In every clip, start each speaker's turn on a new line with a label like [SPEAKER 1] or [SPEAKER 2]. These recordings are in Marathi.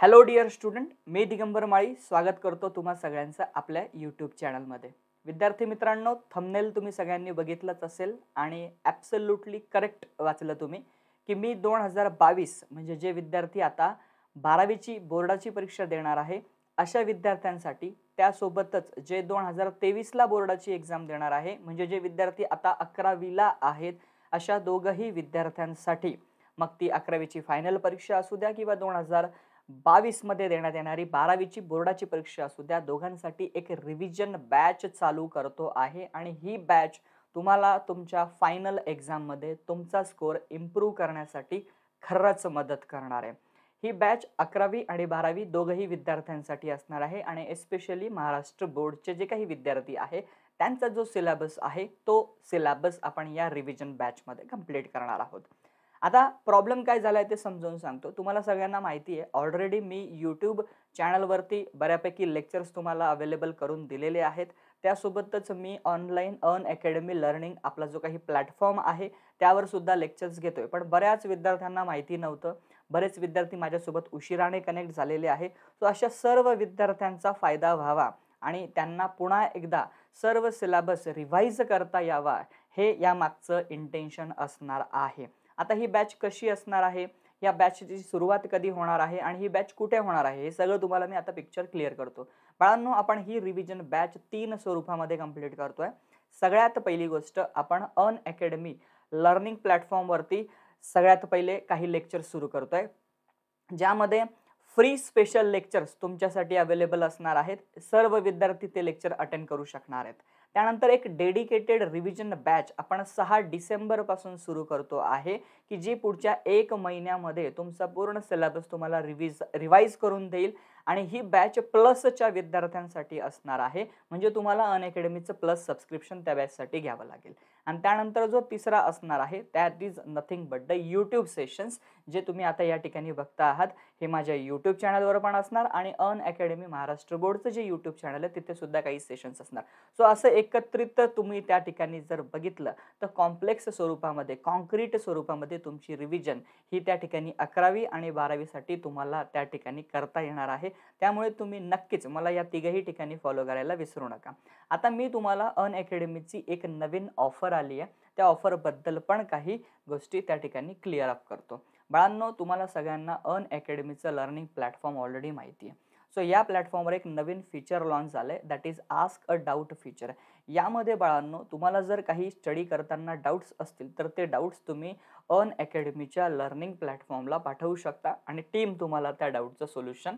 [SPEAKER 1] हॅलो डिअर स्टुडंट मी दिगंबर माळी स्वागत करतो तुम्हा सगळ्यांचं आपल्या यूट्यूब चॅनलमध्ये विद्यार्थी मित्रांनो थमनेल तुम्ही सगळ्यांनी बघितलंच असेल आणि ॲब्सल्युटली करेक्ट वाचलं तुम्ही की मी दोन हजार बावीस म्हणजे जे विद्यार्थी आता बारावीची बोर्डाची परीक्षा देणार आहे अशा विद्यार्थ्यांसाठी त्यासोबतच जे दोन हजार तेवीसला बोर्डाची एक्झाम देणार आहे म्हणजे जे विद्यार्थी आता अकरावीला आहेत अशा दोघंही विद्यार्थ्यांसाठी मग ती अकरावीची फायनल परीक्षा असू द्या किंवा दोन हजार बावीसमध्ये देण्यात येणारी बारावीची बोर्डाची परीक्षा असू द्या दोघांसाठी एक रिव्हिजन बॅच चालू करतो आहे आणि ही बॅच तुम्हाला तुमच्या फायनल एक्झाममध्ये तुमचा स्कोर इम्प्रूव्ह करण्यासाठी खरंच मदत करणार आहे ही बॅच अकरावी आणि बारावी दोघंही विद्यार्थ्यांसाठी असणार आहे आणि एस्पेशली महाराष्ट्र बोर्डचे जे काही विद्यार्थी आहे त्यांचा जो सिलेबस आहे तो सिलेबस आपण या रिव्हिजन बॅचमध्ये कम्प्लीट करणार आहोत आता प्रॉब्लेम काय झाला आहे ते समजावून सांगतो तुम्हाला सगळ्यांना माहिती आहे ऑलरेडी मी यूट्यूब चॅनलवरती बऱ्यापैकी लेक्चर्स तुम्हाला अवेलेबल करून दिलेले आहेत त्यासोबतच मी ऑनलाईन अन अकॅडमी लर्निंग आपला जो काही प्लॅटफॉर्म आहे त्यावर सुद्धा लेक्चर्स घेतोय पण बऱ्याच विद्यार्थ्यांना माहिती नव्हतं बरेच विद्यार्थी माझ्यासोबत उशिराने कनेक्ट झालेले आहे सो अशा सर्व विद्यार्थ्यांचा फायदा व्हावा आणि त्यांना पुन्हा एकदा सर्व सिलेबस रिव्हाइज करता यावा हे यामागचं इंटेन्शन असणार आहे आता ही बॅच कशी असणार आहे या बॅचची सुरुवात कधी होणार आहे आणि ही बॅच कुठे होणार आहे हे सगळं तुम्हाला मी आता पिक्चर क्लिअर करतो बाळांनो आपण ही रिव्हिजन बॅच तीन स्वरूपामध्ये कंप्लीट करतोय सगळ्यात पहिली गोष्ट आपण अन अकॅडमी लर्निंग प्लॅटफॉर्मवरती सगळ्यात पहिले काही लेक्चर सुरू करतोय ज्यामध्ये फ्री स्पेशल लेक्चर्स तुमच्यासाठी अवेलेबल असणार आहेत सर्व विद्यार्थी ते लेक्चर अटेंड करू शकणार आहेत त्यानंतर एक डेडिकेटेड रिव्हिजन बॅच आपण सहा डिसेंबर पासून सुरू करतो आहे की जी पुढच्या एक महिन्यामध्ये तुमचा पूर्ण सिलेबस तुम्हाला रिव्हिज रिवाईज करून देईल आणि ही बॅच प्लसच्या विद्यार्थ्यांसाठी असणार आहे म्हणजे तुम्हाला अकॅडमीचं प्लस सबस्क्रिप्शन त्या बॅचसाठी घ्यावं लागेल आणि त्यानंतर जो तिसरा असणार आहे that is nothing but the YouTube sessions जे तुम्ही आता या ठिकाणी बघता आहात हे माझ्या यूट्यूब चॅनलवर पण असणार आणि अन अकॅडमी महाराष्ट्र बोर्डचं जे यूट्यूब चॅनल आहे तिथे सुद्धा काही सेशन्स असणार सो असं एकत्रित तुम्ही त्या ठिकाणी जर बघितलं तर कॉम्प्लेक्स स्वरूपामध्ये कॉन्क्रीट स्वरूपामध्ये तुमची रिव्हिजन ही त्या ठिकाणी अकरावी आणि बारावीसाठी तुम्हाला त्या ठिकाणी करता येणार आहे त्यामुळे तुम्ही नक्कीच मला या तिघही ठिकाणी फॉलो करायला विसरू नका आता मी तुम्हाला अन अकॅडमीची एक नवीन ऑफर आली आहे त्या ऑफरबद्दल पण काही गोष्टी त्या ठिकाणी क्लिअर अप करतो बाळांनो तुम्हाला सगळ्यांना अन अकॅडमीचं लर्निंग प्लॅटफॉर्म ऑलरेडी माहिती आहे सो या प्लॅटफॉर्मवर एक नवीन फीचर लॉन्च झालं आहे that is ask a doubt feature यामध्ये बाळांनो तुम्हाला जर काही स्टडी करताना डाऊट्स असतील तर ते डाऊट्स तुम्ही अन अकॅडमीच्या लर्निंग प्लॅटफॉर्मला पाठवू शकता आणि टीम तुम्हाला त्या डाऊटचं सोल्युशन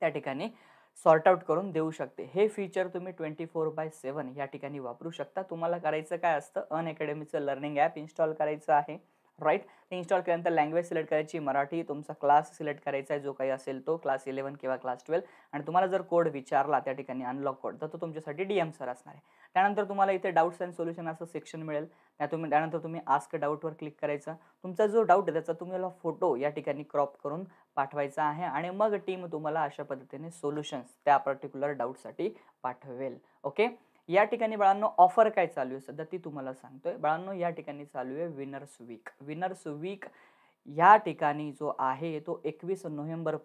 [SPEAKER 1] त्या ठिकाणी सॉर्ट आउट करून देऊ शकते हे फीचर तुम्ही ट्वेंटी फोर बाय सेवन या ठिकाणी वापरू शकता तुम्हाला करायचं काय असतं अन अकॅडमीचं लर्निंग ॲप इन्स्टॉल करायचं आहे राईट ते इन्स्टॉल केल्यानंतर लँग्वेज सिलेक्ट करायची मराठी तुमचा क्लास सिलेक्ट करायचा आहे जो काही असेल तो क्लास इलेवन किंवा क्लास ट्वेल्व आणि तुम्हाला जर कोड विचारला त्या ठिकाणी अनलॉक कोड तर तो तुमच्यासाठी डी एम सर असणार आहे त्यानंतर तुम्हाला इथे डाऊट्स अँड सोल्युशन असं सेक्शन मिळेल त्या तुम्ही त्यानंतर तुम्ही आस्क डाऊटवर क्लिक करायचं तुमचा जो डाऊट आहे त्याचा तुम्हाला फोटो या ठिकाणी क्रॉप करून पाठवायचा आहे आणि मग टीम तुम्हाला अशा पद्धतीने सोल्युशन्स त्या पर्टिक्युलर डाऊटसाठी पाठवेल ओके या ठिकाणी बाळांनो ऑफर काय चालू आहे सध्या ती तुम्हाला सांगतोय बाळांनो या ठिकाणी चालू आहे विनर्स वीक विनर्स वीक या ठिकाणी जो आहे तो एकवीस नोव्हेंबर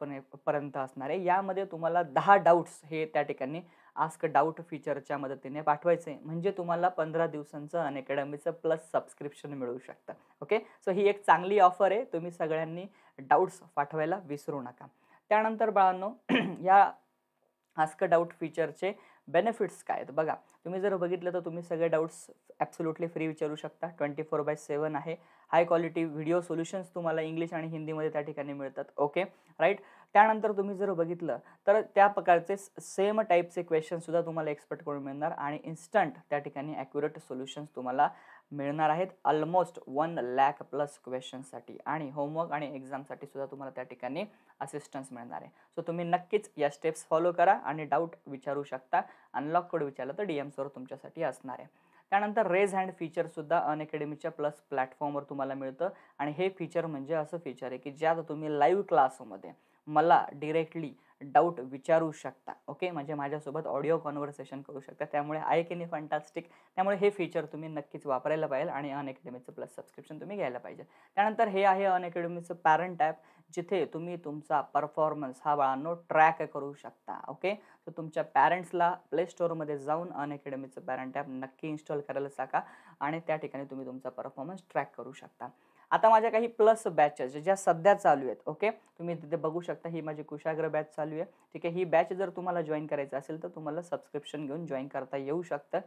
[SPEAKER 1] पर्यंत असणार आहे यामध्ये तुम्हाला दहा डाऊट्स हे त्या ठिकाणी आस्क डाऊट फीचरच्या मदतीने पाठवायचे म्हणजे तुम्हाला पंधरा दिवसांचं अकॅडमीचं प्लस सबस्क्रिप्शन मिळू शकतं ओके सो ही एक चांगली ऑफर आहे तुम्ही सगळ्यांनी डाऊट्स पाठवायला विसरू नका त्यानंतर बाळांनो या आस्क डाऊट फीचरचे बेनिफिट्स काय आहेत बघा तुम्ही जर बघितलं तर तुम्ही सगळे डाऊट्स ॲब्सोल्युटली फ्री विचारू शकता ट्वेंटी फोर बाय सेवन आहे हाय क्वालिटी व्हिडिओ सोल्युशन्स तुम्हाला इंग्लिश आणि हिंदीमध्ये त्या ठिकाणी मिळतात ओके राईट त्यानंतर तुम्ही जर बघितलं तर त्या प्रकारचे सेम टाईपचे क्वेश्चनसुद्धा तुम्हाला एक्सपर्टकडून मिळणार आणि इन्स्टंट त्या ठिकाणी ॲक्युरेट सोल्युशन्स तुम्हाला मिळणार आहेत ऑलमोस्ट वन लॅक प्लस क्वेश्चनसाठी आणि होमवर्क आणि एक्झामसाठी सुद्धा तुम्हाला त्या ठिकाणी असिस्टन्स मिळणार आहे सो तुम्ही नक्कीच या स्टेप्स फॉलो करा आणि डाऊट विचारू शकता अनलॉक कोड विचारलं तर डी एमसवर सर तुमच्यासाठी असणार आहे त्यानंतर रेज हँड फीचरसुद्धा अनअकॅडमीच्या प्लस प्लॅटफॉर्मवर तुम्हाला मिळतं आणि हे फीचर म्हणजे असं फीचर आहे की ज्यात तुम्ही लाईव्ह क्लासमध्ये मला डिरेक्टली डाऊट विचारू शकता ओके म्हणजे माझ्यासोबत ऑडिओ कॉन्व्हर्सेशन करू शकता त्यामुळे आय केनी फंटास्टिक त्यामुळे हे फीचर तुम्ही नक्कीच वापरायला पाहिजे आणि अनअकॅडमीचं प्लस सबस्क्रिप्शन तुम्ही घ्यायला पाहिजे त्यानंतर हे आहे अनअकॅडमीचं पॅरंट ॲप जिथे तुम्ही तुमचा परफॉर्मन्स हा बाळांनो ट्रॅक करू शकता ओके तर तुमच्या पॅरेंट्सला प्ले स्टोअरमध्ये जाऊन अनअकॅडमीचं पॅरंट ॲप नक्की इन्स्टॉल करायला सका आणि त्या ठिकाणी तुम्ही तुमचा परफॉर्मन्स ट्रॅक करू शकता आता माझ्या काही प्लस बॅचेस ज्या सध्या चालू आहेत ओके तुम्ही तिथे बघू शकता ही माझी कुशाग्र बॅच चालू चालू आहे ठीक आहे ही बॅच जर तुम्हाला जॉईन करायचं असेल तर तुम्हाला सबस्क्रिप्शन घेऊन जॉईन करता येऊ शकतं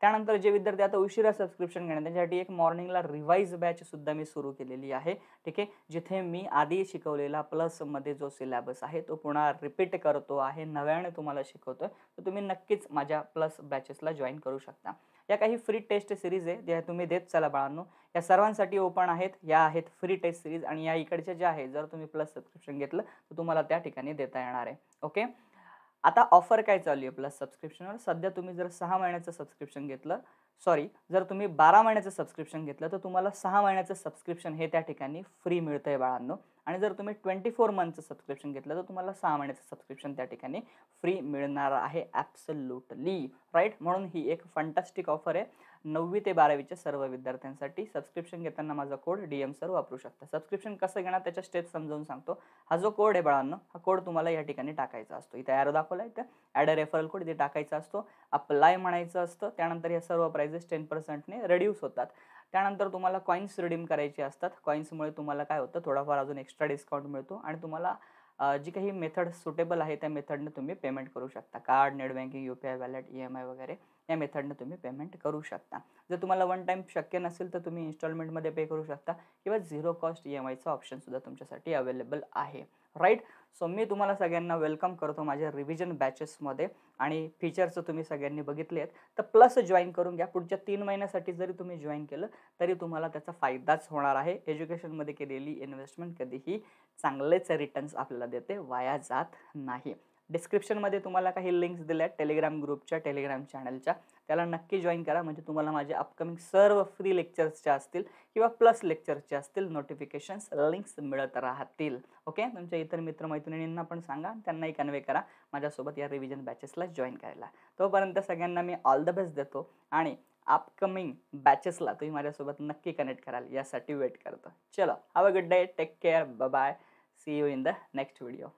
[SPEAKER 1] त्यानंतर जे विद्यार्थी आता उशिरा सबस्क्रिप्शन घेणार त्यांच्यासाठी एक मॉर्निंगला रिवाइज बॅच सुद्धा मी सुरू केलेली आहे ठीक आहे जिथे मी आधी शिकवलेला प्लस मध्ये जो सिलेबस आहे तो पुन्हा रिपीट करतो आहे नव्याने तुम्हाला शिकवतो तर तुम्ही नक्कीच माझ्या प्लस बॅचेसला जॉईन करू शकता या काही फ्री टेस्ट सिरीज आहे ज्या तुम्ही देत चला बाळांनो या सर्वांसाठी ओपन आहेत या आहेत फ्री टेस्ट सिरीज आणि या इकडच्या ज्या आहेत जर तुम्ही प्लस सबस्क्रिप्शन घेतलं तर तुम्हाला त्या ठिकाणी देता येणार आहे ओके आता ऑफर काय चालू आहे प्लस सबस्क्रिप्शनवर सध्या तुम्ही जर सहा महिन्याचं सबस्क्रिप्शन घेतलं सॉरी जर तुम्ही बारा महिन्याचं सबस्क्रिप्शन घेतलं तर तुम्हाला सहा महिन्याचं सबस्क्रिप्शन हे त्या ठिकाणी फ्री मिळतं आहे बाळांनो आणि जर तुम्ही ट्वेंटी फोर मंथचं सबस्क्रिप्शन घेतलं तर तुम्हाला सहा महिन्याचं सबस्क्रिप्शन त्या ठिकाणी फ्री मिळणार आहे ॲप्सल्युटली राईट म्हणून ही एक फंटास्टिक ऑफर आहे नववी ते बारावीच्या सर्व विद्यार्थ्यांसाठी सबस्क्रिप्शन घेताना माझा कोड डी एम सर वापरू शकता सबस्क्रिप्शन कसं घेणार त्याच्या स्टेप समजावून सांगतो हा जो कोड आहे बाळांनो हा कोड तुम्हाला या ठिकाणी टाकायचा असतो इथे ॲरो दाखवला इथे इथं ॲड रेफरल कोड इथे टाकायचा असतो अप्लाय म्हणायचं असतं त्यानंतर या सर्व प्राइजेस टेन पर्सेंटने रेड्यूस होतात त्यानंतर तुम्हाला कॉईन्स रिडीम करायचे असतात कॉईन्समुळे तुम्हाला काय होतं थोडाफार अजून एक्स्ट्रा डिस्काउंट मिळतो आणि तुम्हाला जी काही मेथड सुटेबल आहे त्या मेथडनं तुम्ही पेमेंट करू शकता card net banking U P I wallet E M I वगैरे या मेथडनं तुम्ही पेमेंट करू शकता जर तुम्हाला वन टाईम शक्य नसेल तर तुम्ही इन्स्टॉलमेंटमध्ये पे करू शकता किंवा झिरो कॉस्ट ई एम आयचा ऑप्शनसुद्धा तुमच्यासाठी अवेलेबल आहे राईट सो मी तुम्हाला सगळ्यांना वेलकम करतो माझ्या रिव्हिजन बॅचेसमध्ये आणि फीचर्स तुम्ही सगळ्यांनी बघितले आहेत तर प्लस जॉईन करून घ्या पुढच्या तीन महिन्यासाठी जरी तुम्ही जॉईन केलं तरी तुम्हाला त्याचा फायदाच होणार आहे एज्युकेशनमध्ये केलेली इन्व्हेस्टमेंट कधीही चांगलेच रिटर्न्स आपल्याला देते वाया जात नाही डिस्क्रिप्शनमध्ये तुम्हाला काही लिंक्स दिल्या आहेत टेलिग्राम ग्रुपच्या टेलिग्राम चॅनलच्या त्याला नक्की जॉईन करा म्हणजे तुम्हाला माझे अपकमिंग सर्व फ्री लेक्चर्सच्या असतील किंवा प्लस लेक्चर्सच्या असतील नोटिफिकेशन्स लिंक्स मिळत राहतील ओके तुमच्या इतर मित्रमैत्रिणींना पण सांगा त्यांनाही कन्वे करा माझ्यासोबत या रिव्हिजन बॅचेसला जॉईन करायला तोपर्यंत सगळ्यांना मी ऑल द बेस्ट देतो आणि अपकमिंग बॅचेसला तुम्ही माझ्यासोबत नक्की कनेक्ट कराल यासाठी वेट करतो चलो have a good day take care bye see you in the next video